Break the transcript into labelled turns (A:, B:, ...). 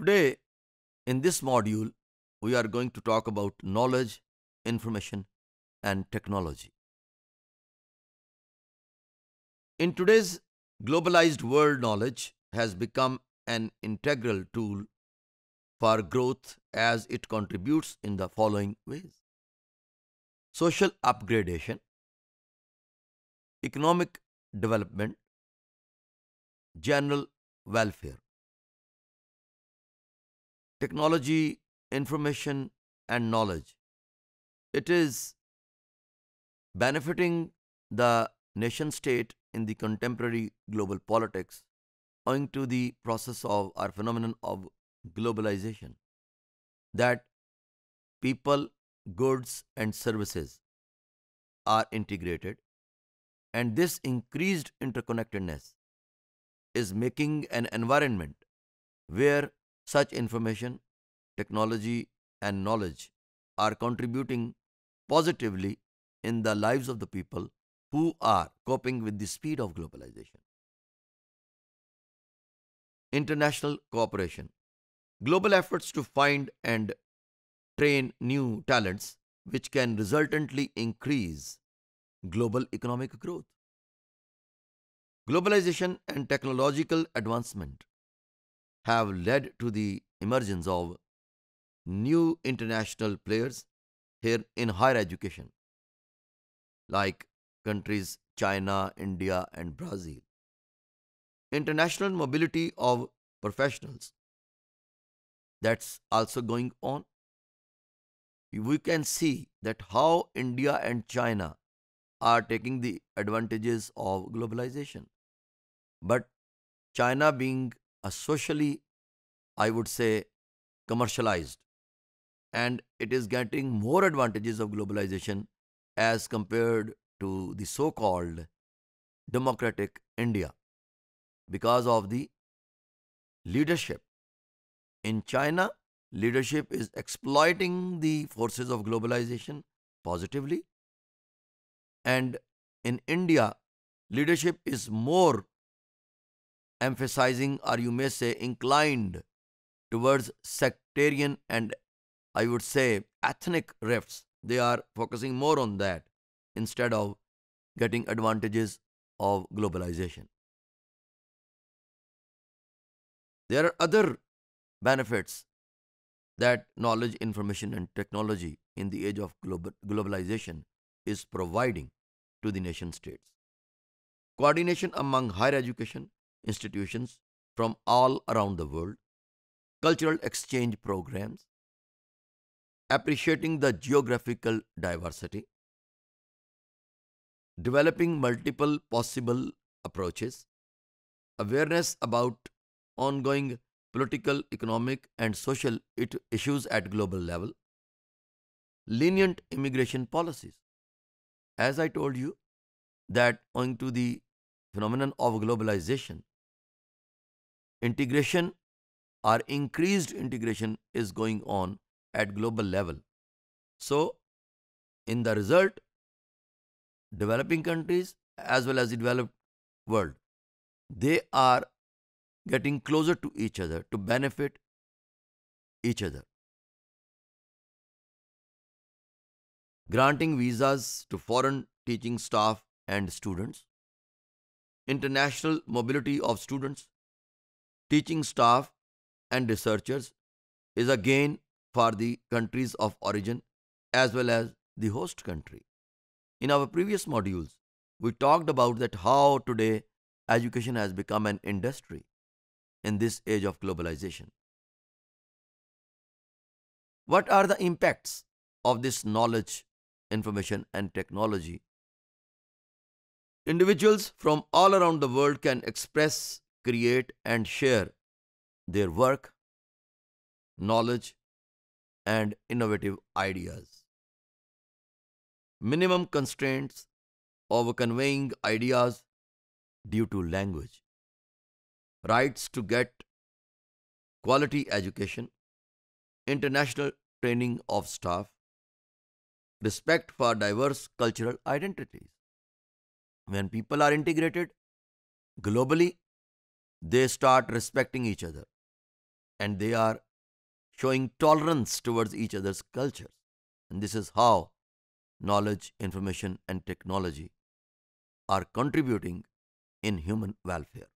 A: Today, in this module, we are going to talk about knowledge, information, and technology. In today's globalized world, knowledge has become an integral tool for growth as it contributes in the following ways social upgradation, economic development, general welfare technology, information, and knowledge. It is benefiting the nation state in the contemporary global politics owing to the process of our phenomenon of globalization that people, goods, and services are integrated, and this increased interconnectedness is making an environment where such information, technology, and knowledge are contributing positively in the lives of the people who are coping with the speed of globalization. International cooperation. Global efforts to find and train new talents which can resultantly increase global economic growth. Globalization and technological advancement have led to the emergence of new international players here in higher education, like countries China, India, and Brazil. International mobility of professionals that's also going on. We can see that how India and China are taking the advantages of globalization. But China being a socially, I would say, commercialized. And it is getting more advantages of globalization as compared to the so called democratic India because of the leadership. In China, leadership is exploiting the forces of globalization positively. And in India, leadership is more emphasizing or you may say inclined towards sectarian and I would say ethnic rifts. They are focusing more on that instead of getting advantages of globalization. There are other benefits that knowledge, information, and technology in the age of global globalization is providing to the nation states. Coordination among higher education, institutions from all around the world, cultural exchange programs, appreciating the geographical diversity, developing multiple possible approaches, awareness about ongoing political, economic, and social issues at global level, lenient immigration policies. As I told you, that owing to the phenomenon of globalization, integration or increased integration is going on at global level. So, in the result, developing countries as well as the developed world, they are getting closer to each other to benefit each other. Granting visas to foreign teaching staff and students, international mobility of students, teaching staff and researchers is a gain for the countries of origin as well as the host country. In our previous modules, we talked about that how today education has become an industry in this age of globalization. What are the impacts of this knowledge, information and technology? Individuals from all around the world can express create and share their work, knowledge, and innovative ideas. Minimum constraints over conveying ideas due to language. Rights to get quality education, international training of staff, respect for diverse cultural identities. When people are integrated globally they start respecting each other and they are showing tolerance towards each other's cultures. And this is how knowledge, information, and technology are contributing in human welfare.